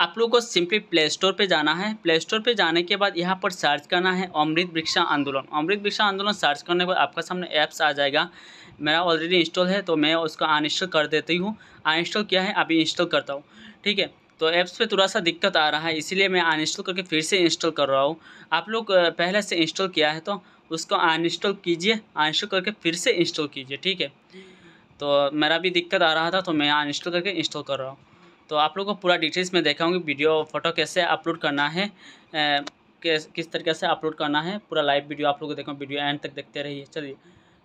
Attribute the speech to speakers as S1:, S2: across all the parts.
S1: आप लोग को सिंपली प्ले स्टोर पर जाना है प्ले स्टोर पर जाने के बाद यहाँ पर सर्च करना है अमृत वृक्षा आंदोलन अमृत वृक्षा आंदोलन सर्च करने के बाद आपका सामने ऐप्स आ जाएगा मेरा ऑलरेडी इंस्टॉल है तो मैं उसको अनइंस्टॉल कर देती हूँ अनइंस्टॉल किया है अभी इंस्टॉल करता हूँ ठीक है तो ऐप्स पे थोड़ा सा दिक्कत आ रहा है इसीलिए मैं अनइंस्टॉल करके फिर से इंस्टॉल कर रहा हूँ आप लोग पहले से इंस्टॉल किया है तो उसको अनइंस्टॉल कीजिए अनइंस्टॉल करके फिर से इंस्टॉल कीजिए ठीक है तो मेरा भी दिक्कत आ रहा था तो मैं अनइंस्टॉल करके इंस्टॉल कर रहा हूँ तो आप लोग को पूरा डिटेल्स में देखाऊंगी वीडियो फोटो कैसे अपलोड करना है किस तरीके से अपलोड करना है पूरा लाइव वीडियो आप लोग को देखा वीडियो एंड तक देखते रहिए चलिए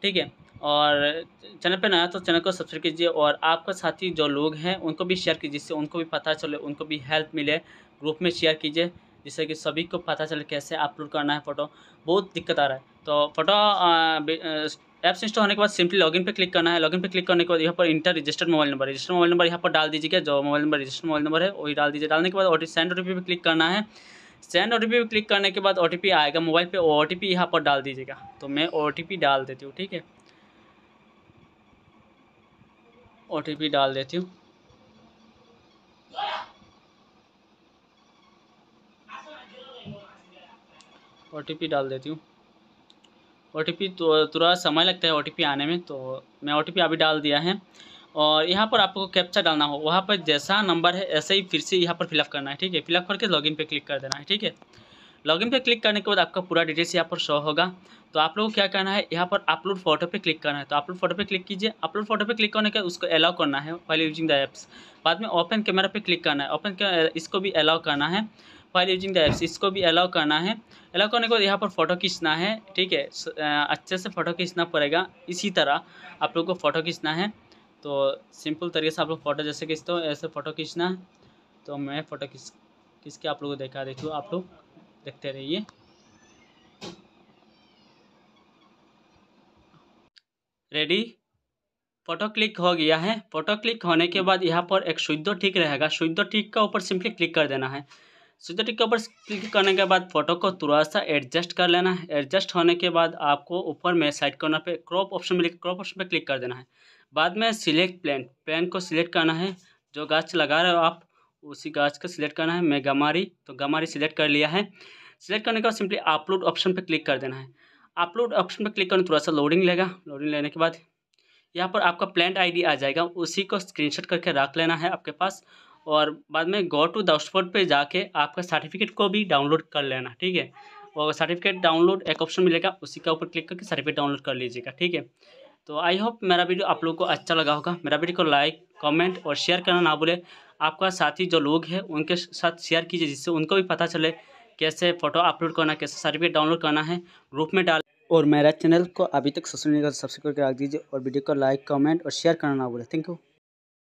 S1: ठीक है और चैनल पर नया तो चैनल को सब्सक्राइब कीजिए और आपका साथी जो लोग हैं उनको भी शेयर कीजिए जिससे उनको भी पता चले उनको भी हेल्प मिले ग्रुप में शेयर कीजिए जिससे कि सभी को पता चले कैसे अपलोड करना है फ़ोटो बहुत दिक्कत आ रहा है तो फ़ोटो ऐप्स इंस्टॉल होने के बाद सिंपली लॉगिन पे क्लिक करना है लॉगिन पे क्लिक करने के बाद यहाँ पर enter registered mobile number register mobile number यहाँ पर डाल दीजिए जो mobile number registered mobile number है वही डाल दीजिए डालने के बाद ओटी सेंड ओ पे क्लिक करना है सेंड ओ पे क्लिक करने के बाद ओ आएगा मोबाइल पर ओ टी यहाँ पर डाल दीजिएगा तो मैं ओ डाल देती हूँ ठीक है ओ डाल देती हूँ ओ डाल देती हूँ ओ तो थोड़ा समय लगता है ओ आने में तो मैं ओ अभी डाल दिया है और यहाँ पर आपको कैप्चा डालना हो वहाँ पर जैसा नंबर है ऐसे ही फिर से यहाँ पर फिलअप करना है ठीक है फिलअप करके लॉगिन पे क्लिक कर देना है ठीक है लॉगिन पे क्लिक करने के बाद आपका पूरा डिटेल्स यहाँ पर शो होगा तो आप लोगों को क्या करना है यहाँ पर अपलोड फोटो पे क्लिक करना है तो अपलोड फोटो पे क्लिक कीजिए अपलोड फोटो पे क्लिक करने के उसको अलाउ करना है वाइल यूजिंग द एप्स बाद में ओपन कैमरा पे क्लिक करना है ओपन इसको भी अलाउ करना है फाइल यूजिंग द एप्स इसको भी अलाउ करना है अलाउ करने के बाद यहाँ पर फ़ोटो खींचना है ठीक है अच्छे से फ़ोटो खींचना पड़ेगा इसी तरह आप लोग को फ़ोटो खींचना है तो सिंपल तरीके से आप लोग फ़ोटो जैसे खींचते हो ऐसे फ़ोटो खींचना है तो मैं फ़ोटो खींच खींच के आप लोगों को देखा देखो आप लोग देखते रहिए रेडी फोटो क्लिक हो गया है फोटो क्लिक होने के बाद यहाँ पर एक शुद्ध ठीक रहेगा शुद्ध ठीक का ऊपर सिंपली क्लिक कर देना है सिंथेटिक ऊपर क्लिक करने के बाद फोटो को थोड़ा सा एडजस्ट कर लेना है एडजस्ट होने के बाद आपको ऊपर में साइड कॉर्नर पे क्रॉप ऑप्शन मिलेगा क्रॉप ऑप्शन पे क्लिक कर देना है बाद में सिलेक्ट प्लान प्लान को सिलेक्ट करना है जो गाछ लगा रहे हो आप उसी गाछ का सिलेक्ट करना है मैं गमारी तो गमारी सिलेक्ट कर लिया है सिलेक्ट करने के बाद सिंपली अपलोड ऑप्शन पर क्लिक कर देना है अपलोड ऑप्शन पर क्लिक करना थोड़ा सा लोडिंग लेगा लोडिंग लेने के बाद यहाँ पर आपका प्लान आईडी आ जाएगा उसी को स्क्रीनशॉट करके रख लेना है आपके पास और बाद में गो टू डाउटस्पॉट पे जाके आपका सर्टिफिकेट को भी डाउनलोड कर लेना ठीक है और सर्टिफिकेट डाउनलोड एक ऑप्शन मिलेगा उसी के ऊपर क्लिक करके सर्टिफिकेट डाउनलोड कर लीजिएगा ठीक है तो आई होप मेरा वीडियो आप लोग को अच्छा लगा होगा मेरा वीडियो को लाइक कमेंट और शेयर करना ना भूले आपका साथी जो लोग हैं उनके साथ शेयर कीजिए जिससे उनको भी पता चले कैसे फ़ोटो अपलोड करना कैसे सर्टिफिकेट डाउनलोड करना है ग्रुप में डाल और मेरा चैनल को अभी तक सोशल मीडिया सब्सक्राइब करके रख दीजिए और वीडियो को लाइक कमेंट और शेयर करना ना भूले थैंक यू